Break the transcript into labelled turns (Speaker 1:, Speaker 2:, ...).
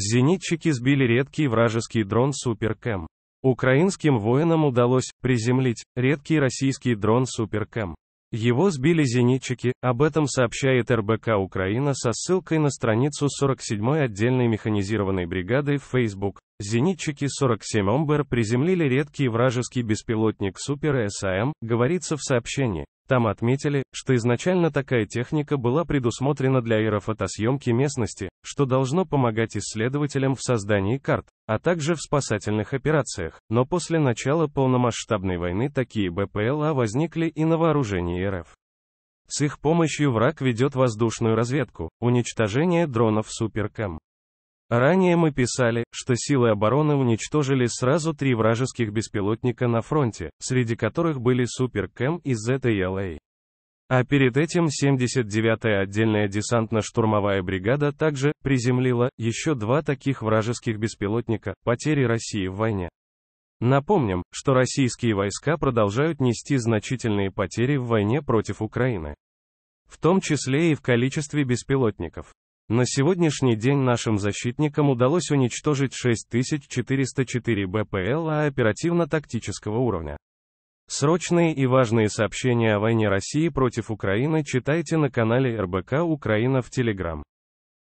Speaker 1: Зенитчики сбили редкий вражеский дрон «Суперкэм». Украинским воинам удалось приземлить редкий российский дрон «Суперкэм». Его сбили зенитчики, об этом сообщает РБК Украина со ссылкой на страницу 47-й отдельной механизированной бригады в Facebook. Зенитчики 47 Омбер приземлили редкий вражеский беспилотник Супер САМ, говорится в сообщении. Там отметили, что изначально такая техника была предусмотрена для аэрофотосъемки местности, что должно помогать исследователям в создании карт, а также в спасательных операциях, но после начала полномасштабной войны такие БПЛА возникли и на вооружении РФ. С их помощью враг ведет воздушную разведку, уничтожение дронов Суперкам. Ранее мы писали, что силы обороны уничтожили сразу три вражеских беспилотника на фронте, среди которых были Супер Суперкэм и ЗТЛА. А перед этим 79-я отдельная десантно-штурмовая бригада также приземлила еще два таких вражеских беспилотника, потери России в войне. Напомним, что российские войска продолжают нести значительные потери в войне против Украины. В том числе и в количестве беспилотников. На сегодняшний день нашим защитникам удалось уничтожить 6404 БПЛА оперативно-тактического уровня. Срочные и важные сообщения о войне России против Украины читайте на канале РБК Украина в Телеграм.